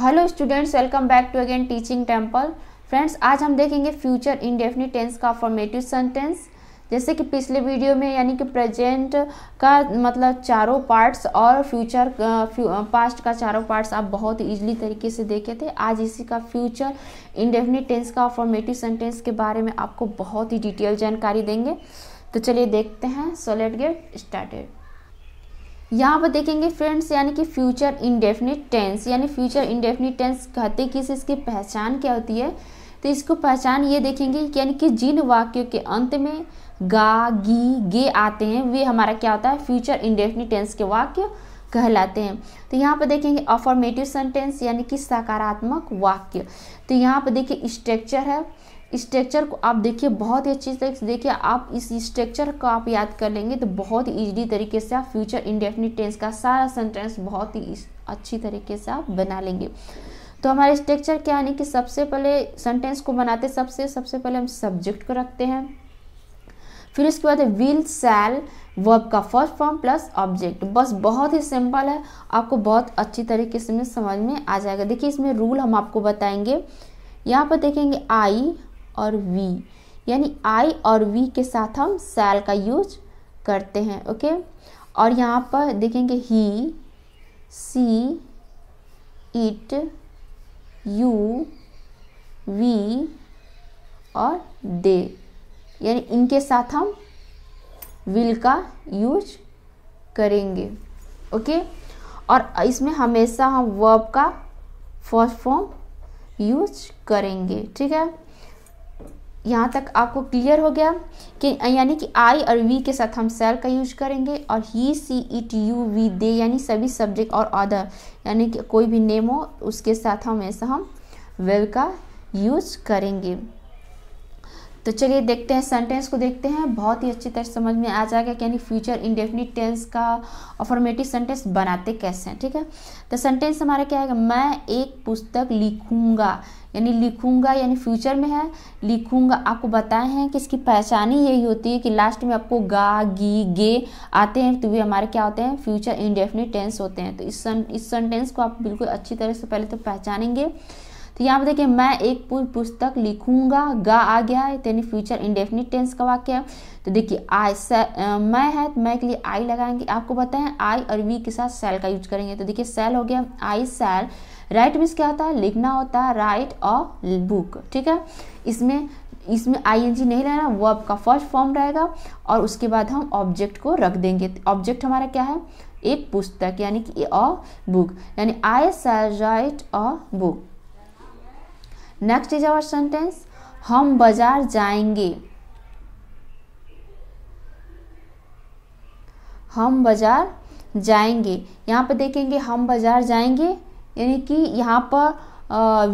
hello students welcome back to again teaching temple friends आज हम देखेंगे फ्यूचर इंडेफिनिट टेंस का फॉर्मेटिव सेंटेंस जैसे कि पिछले वीडियो में यानी कि प्रेजेंट का मतलब चारों पार्ट्स और फ्यूचर पास्ट का चारों पार्ट्स आप बहुत इजीली तरीके से देखे थे आज इसी का फ्यूचर इंडेफिनिट टेंस का फॉर्मेटिव सेंटेंस के बारे में आपको बहुत ही डिटेल जानकारी देंगे तो चलिए देखते हैं सो लेट गेट स्टार्टेड यहाँ पर देखेंगे फ्रेंड्स यानी कि फ्यूचर इंडेफिनिट टेंस यानी फ्यूचर इंडेफिनिट टेंस कहते किस इसकी पहचान क्या होती है तो इसको पहचान ये देखेंगे यानी कि जिन वाक्यों के अंत में गा गी गे आते हैं वे हमारा क्या होता है फ्यूचर इंडेफिनिट टेंस के वाक्य कहलाते हैं तो यहाँ पर देखेंगे अफॉर्मेटिव सेंटेंस यानी कि सकारात्मक वाक्य तो यहाँ पर देखिए स्ट्रक्चर है स्ट्रक्चर को आप देखिए बहुत ही अच्छी तरीके से देखिए आप इस स्ट्रक्चर को आप याद कर लेंगे तो बहुत ही ईजी तरीके से आप फ्यूचर इंडेफिनिट टेंस का सारा सेंटेंस बहुत ही अच्छी तरीके से आप बना लेंगे तो हमारे स्ट्रक्चर क्या यानी कि सबसे पहले सेंटेंस को बनाते सबसे सबसे पहले हम सब्जेक्ट को रखते हैं फिर इसके बाद विल सेल वर्ब का फर्स्ट फॉर्म प्लस ऑब्जेक्ट बस बहुत ही सिंपल है आपको बहुत अच्छी तरीके से समझ में आ जाएगा देखिए इसमें रूल हम आपको बताएंगे यहाँ पर देखेंगे आई और वी यानी आई और वी के साथ हम सैल का यूज करते हैं ओके और यहाँ पर देखेंगे he she it you we और दे यानी इनके साथ हम विल का यूज करेंगे ओके और इसमें हमेशा हम वर्ब का फर्स्ट फॉर्म यूज करेंगे ठीक है यहाँ तक आपको क्लियर हो गया कि यानी कि आई और वी के साथ हम सेल का यूज करेंगे और he she it you we they यानी सभी सब्जेक्ट और अदर यानी कि कोई भी नेम हो उसके साथ हमेशा हम वेल का यूज करेंगे तो चलिए देखते हैं सेंटेंस को देखते हैं बहुत ही अच्छी तरह समझ में आ जाएगा कि यानी फ्यूचर इंडेफिनिट टेंस का अफॉर्मेटिव सेंटेंस बनाते कैसे हैं ठीक है तो सेंटेंस हमारा क्या है मैं एक पुस्तक लिखूंगा यानी लिखूंगा यानी फ्यूचर में है लिखूंगा आपको बताए हैं कि इसकी पहचानी यही होती है कि लास्ट में आपको गा गी गे आते हैं तो वे हमारे क्या होते हैं फ्यूचर इंडेफिनिट टेंस होते हैं तो इस सन, इस सेंटेंस को आप बिल्कुल अच्छी तरह से पहले तो पहचानेंगे तो यहाँ पर देखिए मैं एक पूर्व पुस्तक लिखूंगा गा आ गया है यानी फ्यूचर इंडेफिनिट टेंस का वाक्य है तो देखिए आई मैं है तो मैं के लिए आई लगाएंगे आपको बताएं आई और वी के साथ सेल का यूज करेंगे तो देखिए सेल हो गया आई सेल राइट मीन्स क्या होता है लिखना होता है राइट अ बुक ठीक है इसमें इसमें आई एन जी नहीं लेना वो का फर्स्ट फॉर्म रहेगा और उसके बाद हम ऑब्जेक्ट को रख देंगे ऑब्जेक्ट हमारा क्या है एक पुस्तक यानी कि अ बुक यानी I shall write a book next is our sentence हम बाजार जाएंगे हम बाजार जाएंगे यहाँ पर देखेंगे हम बाजार जाएंगे यानी कि यहाँ पर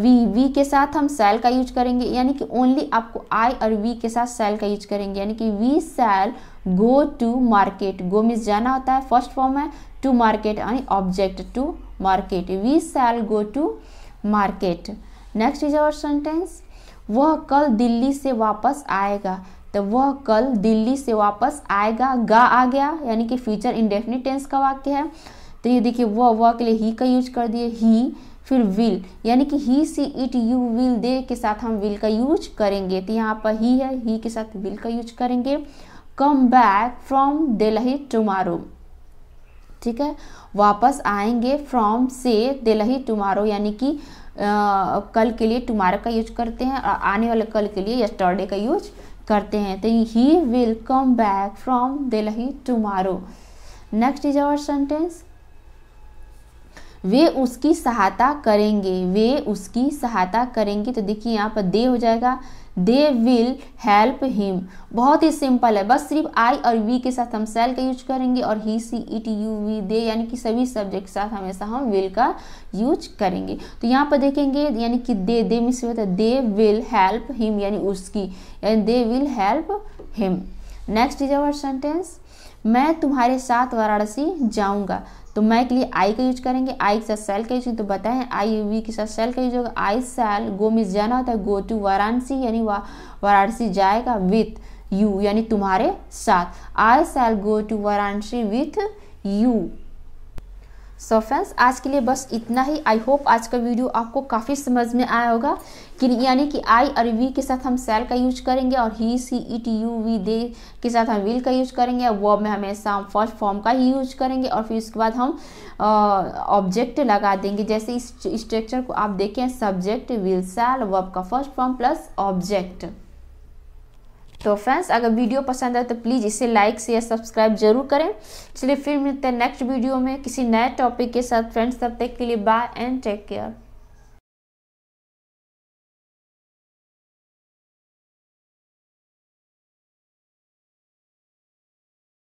वी वी के साथ हम सेल का यूज करेंगे यानी कि ओनली आपको आई और वी के साथ सेल का यूज करेंगे यानी कि we shall go to market go means जाना होता है फर्स्ट फॉर्म है टू मार्केट यानी object to market we shall go to market next is our sentence वह कल दिल्ली से वापस आएगा तो वह कल दिल्ली से वापस आएगा गा आ गया यानी कि फ्यूचर इंडेफिनिट टेंस का वाक्य है तो ये देखिए वह वह के लिए ही का यूज कर दिए ही फिर विल यानी कि he she it you will they के साथ हम विल का यूज करेंगे तो यहाँ पर ही है ही के साथ विल का यूज करेंगे come back from Delhi tomorrow ठीक है वापस आएंगे फ्रॉम से दिल्ली टुमारो यानी कि कल के लिए टुमारो का यूज करते हैं और आने वाले कल के लिए यस्टरडे का यूज करते हैं तो ही will come back from Delhi tomorrow next is our sentence वे उसकी सहायता करेंगे वे उसकी सहायता करेंगे तो देखिए यहाँ पर दे हो जाएगा दे विल हेल्प हिम बहुत ही सिंपल है बस सिर्फ आई और वी के साथ हम सेल का यूज करेंगे और he she it you we they यानी कि सभी सब्जेक्ट के साथ हमेशा हम विल का यूज करेंगे तो यहाँ पर देखेंगे यानी कि दे दे मिस होता है दे विल हेल्प हिम यानी उसकी यानी they will help him next is our sentence मैं तुम्हारे साथ वाराणसी जाऊँगा तो मैं के लिए आई का यूज करेंगे आई के साथ सेल का यूज तो बताएं आई वी के साथ सेल का यूज होगा आई सेल गो मिस जाना होता है गो टू वाराणसी यानी वा वाराणसी जाएगा विथ यू यानी तुम्हारे साथ I shall go to Varanasi with you so so friends आज के लिए बस इतना ही आई होप आज का वीडियो आपको काफ़ी समझ में आया होगा कि यानी कि आई और वी के साथ हम सेल का यूज करेंगे और he she it you we they के साथ हम विल का यूज करेंगे और वो में हमेशा हम फर्स्ट फॉर्म का ही यूज करेंगे और फिर उसके बाद हम ऑब्जेक्ट लगा देंगे जैसे इस स्ट्रक्चर को आप देखें सब्जेक्ट विल सेल वब का फर्स्ट फॉर्म प्लस ऑब्जेक्ट तो फ्रेंड्स अगर वीडियो पसंद आए तो प्लीज़ इसे लाइक शेयर सब्सक्राइब जरूर करें चलिए फिर मिलते हैं नेक्स्ट वीडियो में किसी नए टॉपिक के साथ फ्रेंड्स तब तक के लिए बाय एंड टेक केयर